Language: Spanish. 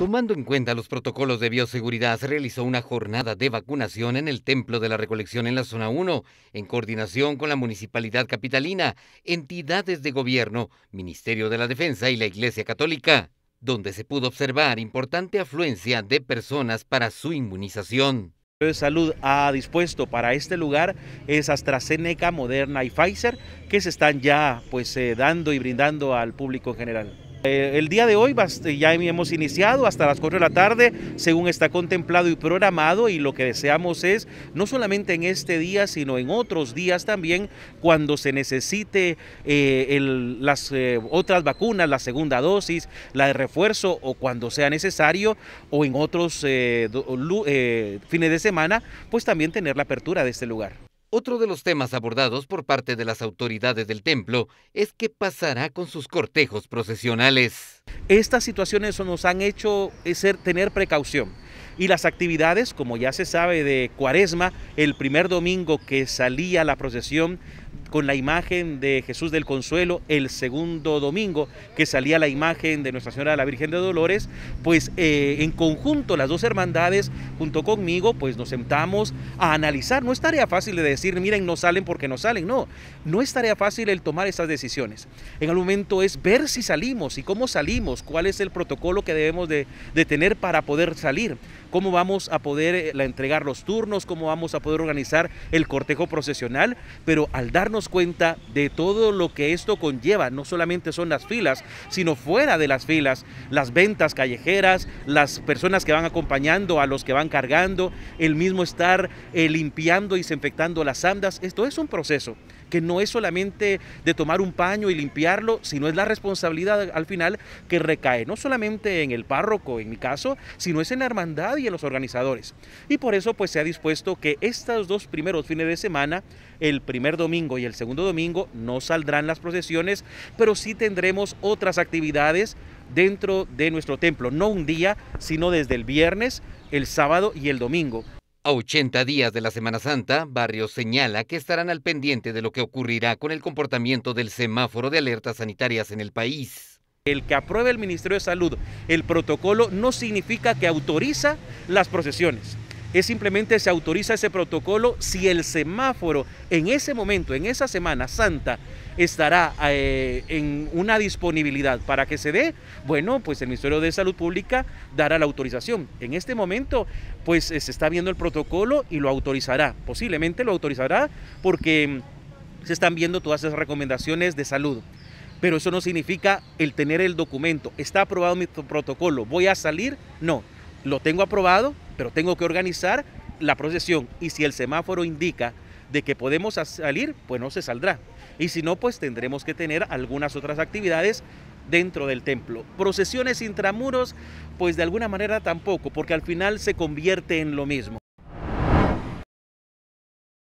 Tomando en cuenta los protocolos de bioseguridad, se realizó una jornada de vacunación en el Templo de la Recolección en la Zona 1, en coordinación con la Municipalidad Capitalina, entidades de gobierno, Ministerio de la Defensa y la Iglesia Católica, donde se pudo observar importante afluencia de personas para su inmunización Salud ha dispuesto para este lugar es AstraZeneca, Moderna y Pfizer, que se están ya pues eh, dando y brindando al público en general. Eh, el día de hoy eh, ya hemos iniciado hasta las 4 de la tarde, según está contemplado y programado, y lo que deseamos es, no solamente en este día, sino en otros días también, cuando se necesite eh, las otras vacunas, la segunda dosis, la de refuerzo, o cuando sea necesario, o en otros fines de semana, pues también tener la apertura de este lugar. Otro de los temas abordados por parte de las autoridades del templo es qué pasará con sus cortejos procesionales. Estas situaciones nos han hecho eh, ser, tener precaución y las actividades, como ya se sabe de Cuaresma, el primer domingo que salía la procesión con la imagen de Jesús del Consuelo el segundo domingo, que salía la imagen de Nuestra Señora la Virgen de Dolores, pues eh, en conjunto las dos hermandades, junto conmigo, pues nos sentamos a analizar. No es tarea fácil de decir, miren, no salen porque no salen, no, no es tarea fácil el tomar esas decisiones. En el momento es ver si salimos y cómo salimos, cuál es el protocolo que debemos de, tener para poder salir cómo vamos a poder eh, entregar los turnos, cómo vamos a poder organizar el cortejo procesional, pero al darnos cuenta de todo lo que esto conlleva. No solamente son las filas, sino fuera de las filas, las ventas callejeras, las personas que van acompañando a los que van cargando, el mismo estar eh, limpiando y desinfectando las andas. Esto es un proceso que no es solamente de tomar un paño y limpiarlo, sino es la responsabilidad al final que recae no solamente en el párroco, en mi caso, sino es en la hermandad y en los organizadores. Y por eso pues se ha dispuesto que estos dos primeros fines de semana, el primer domingo y el segundo domingo, no saldrán las procesiones, pero sí tendremos otras actividades dentro de nuestro templo, no un día, sino desde el viernes, el sábado y el domingo. A 80 días de la Semana Santa, Barrios señala que estarán al pendiente de lo que ocurrirá con el comportamiento del semáforo de alertas sanitarias en el país. El que apruebe el Ministerio de Salud el protocolo no significa que autoriza las procesiones es simplemente se autoriza ese protocolo si el semáforo en ese momento, en esa Semana Santa, estará eh, en una disponibilidad para que se dé, bueno, pues el Ministerio de Salud Pública dará la autorización. En este momento, pues eh, se está viendo el protocolo y lo autorizará, posiblemente lo autorizará porque mm, se están viendo todas esas recomendaciones de salud pero eso no significa el tener el documento. Está aprobado mi protocolo, voy a salir. No, lo tengo aprobado, pero tengo que organizar la procesión y si el semáforo indica de que podemos salir, pues no se saldrá. Y si no, pues tendremos que tener algunas otras actividades dentro del templo. Procesiones intramuros, pues de alguna manera tampoco, porque al final se convierte en lo mismo.